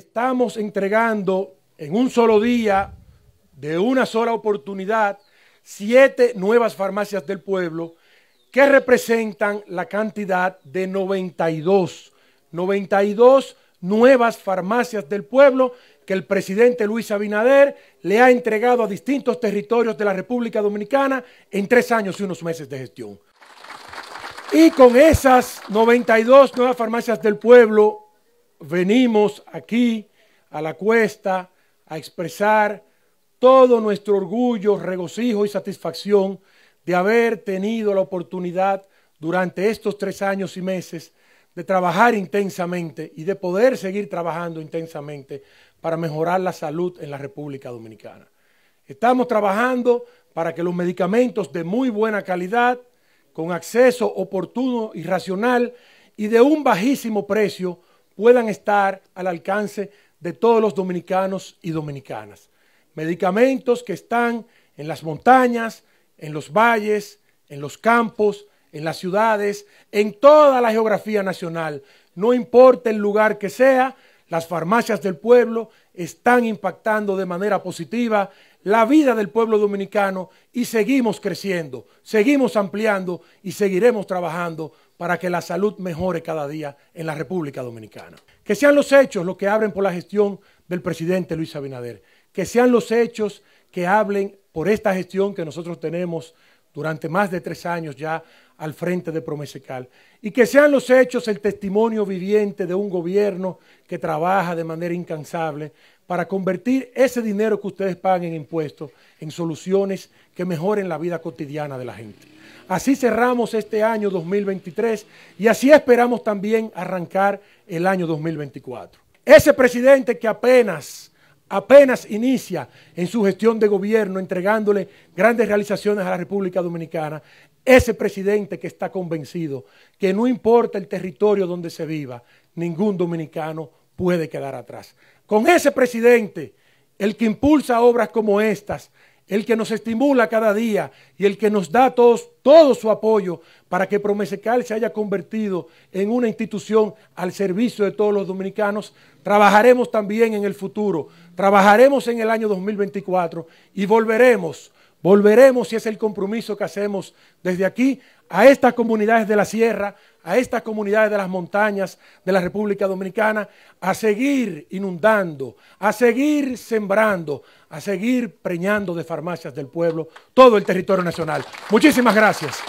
estamos entregando en un solo día, de una sola oportunidad, siete nuevas farmacias del pueblo que representan la cantidad de 92, 92 nuevas farmacias del pueblo que el presidente Luis Abinader le ha entregado a distintos territorios de la República Dominicana en tres años y unos meses de gestión. Y con esas 92 nuevas farmacias del pueblo, venimos aquí a la cuesta a expresar todo nuestro orgullo, regocijo y satisfacción de haber tenido la oportunidad durante estos tres años y meses de trabajar intensamente y de poder seguir trabajando intensamente para mejorar la salud en la República Dominicana. Estamos trabajando para que los medicamentos de muy buena calidad, con acceso oportuno y racional y de un bajísimo precio, puedan estar al alcance de todos los dominicanos y dominicanas. Medicamentos que están en las montañas, en los valles, en los campos, en las ciudades, en toda la geografía nacional. No importa el lugar que sea, las farmacias del pueblo están impactando de manera positiva la vida del pueblo dominicano y seguimos creciendo, seguimos ampliando y seguiremos trabajando para que la salud mejore cada día en la República Dominicana. Que sean los hechos los que hablen por la gestión del presidente Luis Abinader. Que sean los hechos que hablen por esta gestión que nosotros tenemos durante más de tres años ya al frente de Promesecal. Y que sean los hechos el testimonio viviente de un gobierno que trabaja de manera incansable para convertir ese dinero que ustedes pagan en impuestos en soluciones que mejoren la vida cotidiana de la gente. Así cerramos este año 2023 y así esperamos también arrancar el año 2024. Ese presidente que apenas, apenas inicia en su gestión de gobierno entregándole grandes realizaciones a la República Dominicana, ese presidente que está convencido que no importa el territorio donde se viva, ningún dominicano puede quedar atrás. Con ese presidente, el que impulsa obras como estas, el que nos estimula cada día y el que nos da todos, todo su apoyo para que Promesecal se haya convertido en una institución al servicio de todos los dominicanos. Trabajaremos también en el futuro, trabajaremos en el año 2024 y volveremos Volveremos, si es el compromiso que hacemos desde aquí, a estas comunidades de la sierra, a estas comunidades de las montañas de la República Dominicana, a seguir inundando, a seguir sembrando, a seguir preñando de farmacias del pueblo todo el territorio nacional. Muchísimas gracias.